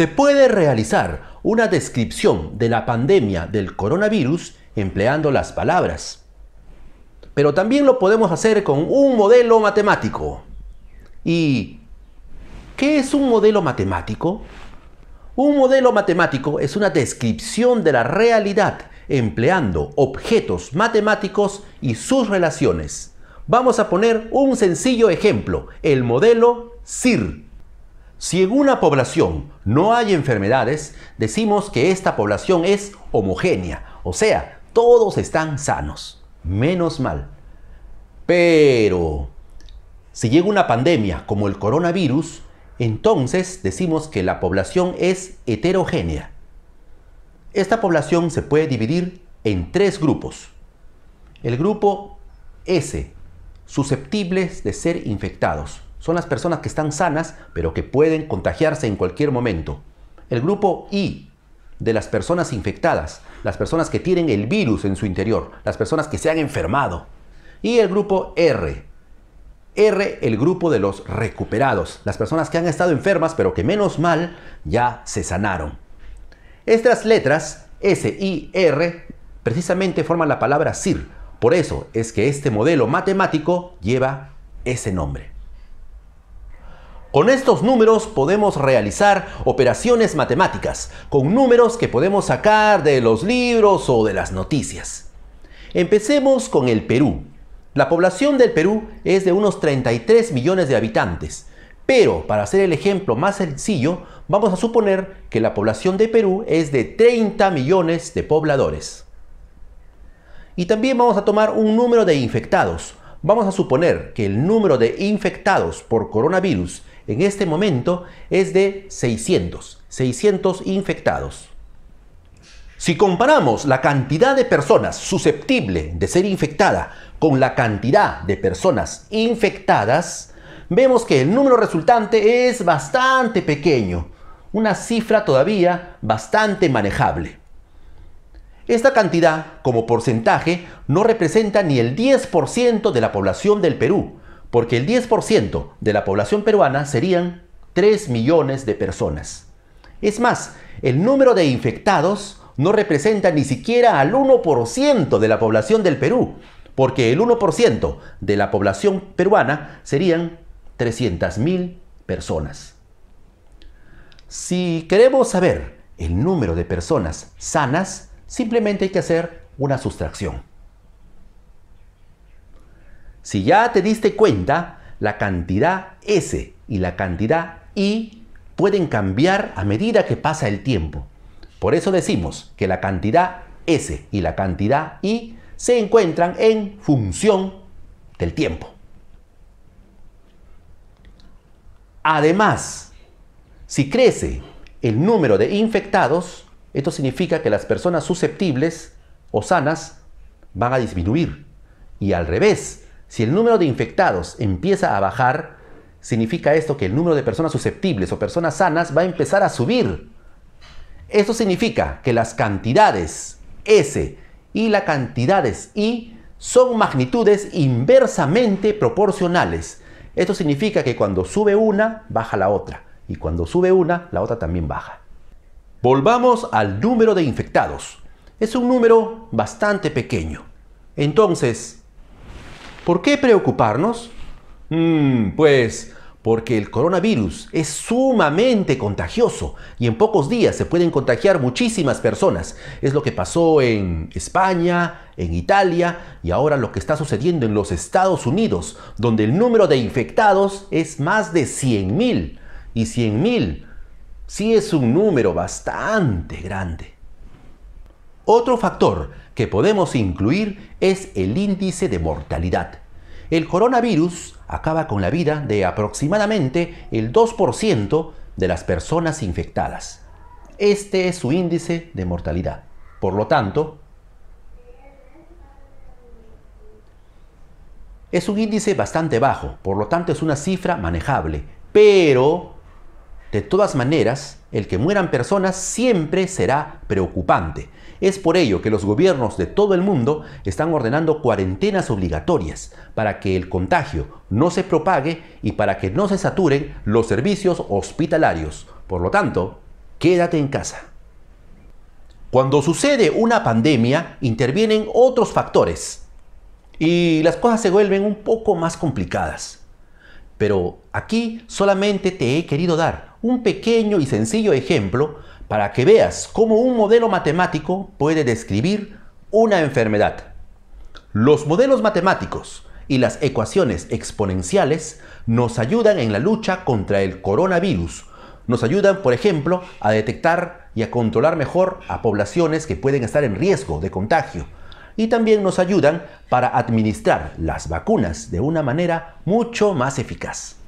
se puede realizar una descripción de la pandemia del coronavirus empleando las palabras. Pero también lo podemos hacer con un modelo matemático. ¿Y qué es un modelo matemático? Un modelo matemático es una descripción de la realidad empleando objetos matemáticos y sus relaciones. Vamos a poner un sencillo ejemplo, el modelo SIR. Si en una población no hay enfermedades, decimos que esta población es homogénea, o sea, todos están sanos, menos mal. Pero, si llega una pandemia como el coronavirus, entonces decimos que la población es heterogénea. Esta población se puede dividir en tres grupos. El grupo S, susceptibles de ser infectados son las personas que están sanas, pero que pueden contagiarse en cualquier momento. El grupo I de las personas infectadas, las personas que tienen el virus en su interior, las personas que se han enfermado. Y el grupo R. R, el grupo de los recuperados, las personas que han estado enfermas, pero que menos mal ya se sanaron. Estas letras, S y R, precisamente forman la palabra SIR. Por eso es que este modelo matemático lleva ese nombre. Con estos números podemos realizar operaciones matemáticas, con números que podemos sacar de los libros o de las noticias. Empecemos con el Perú. La población del Perú es de unos 33 millones de habitantes, pero para hacer el ejemplo más sencillo, vamos a suponer que la población de Perú es de 30 millones de pobladores. Y también vamos a tomar un número de infectados. Vamos a suponer que el número de infectados por coronavirus en este momento es de 600, 600 infectados. Si comparamos la cantidad de personas susceptible de ser infectada con la cantidad de personas infectadas, vemos que el número resultante es bastante pequeño, una cifra todavía bastante manejable. Esta cantidad, como porcentaje, no representa ni el 10% de la población del Perú, porque el 10% de la población peruana serían 3 millones de personas. Es más, el número de infectados no representa ni siquiera al 1% de la población del Perú, porque el 1% de la población peruana serían mil personas. Si queremos saber el número de personas sanas, simplemente hay que hacer una sustracción. Si ya te diste cuenta, la cantidad S y la cantidad I pueden cambiar a medida que pasa el tiempo. Por eso decimos que la cantidad S y la cantidad I se encuentran en función del tiempo. Además, si crece el número de infectados, esto significa que las personas susceptibles o sanas van a disminuir. Y al revés, si el número de infectados empieza a bajar, significa esto que el número de personas susceptibles o personas sanas va a empezar a subir. Esto significa que las cantidades S y las cantidades I son magnitudes inversamente proporcionales. Esto significa que cuando sube una, baja la otra. Y cuando sube una, la otra también baja. Volvamos al número de infectados. Es un número bastante pequeño. Entonces, ¿Por qué preocuparnos? Mm, pues porque el coronavirus es sumamente contagioso y en pocos días se pueden contagiar muchísimas personas. Es lo que pasó en España, en Italia y ahora lo que está sucediendo en los Estados Unidos, donde el número de infectados es más de 100.000. Y 100.000 sí es un número bastante grande. Otro factor que podemos incluir es el índice de mortalidad. El coronavirus acaba con la vida de aproximadamente el 2% de las personas infectadas. Este es su índice de mortalidad. Por lo tanto, es un índice bastante bajo, por lo tanto es una cifra manejable. Pero, de todas maneras, el que mueran personas siempre será preocupante. Es por ello que los gobiernos de todo el mundo están ordenando cuarentenas obligatorias para que el contagio no se propague y para que no se saturen los servicios hospitalarios. Por lo tanto, quédate en casa. Cuando sucede una pandemia, intervienen otros factores y las cosas se vuelven un poco más complicadas. Pero aquí solamente te he querido dar un pequeño y sencillo ejemplo para que veas cómo un modelo matemático puede describir una enfermedad. Los modelos matemáticos y las ecuaciones exponenciales nos ayudan en la lucha contra el coronavirus. Nos ayudan, por ejemplo, a detectar y a controlar mejor a poblaciones que pueden estar en riesgo de contagio. Y también nos ayudan para administrar las vacunas de una manera mucho más eficaz.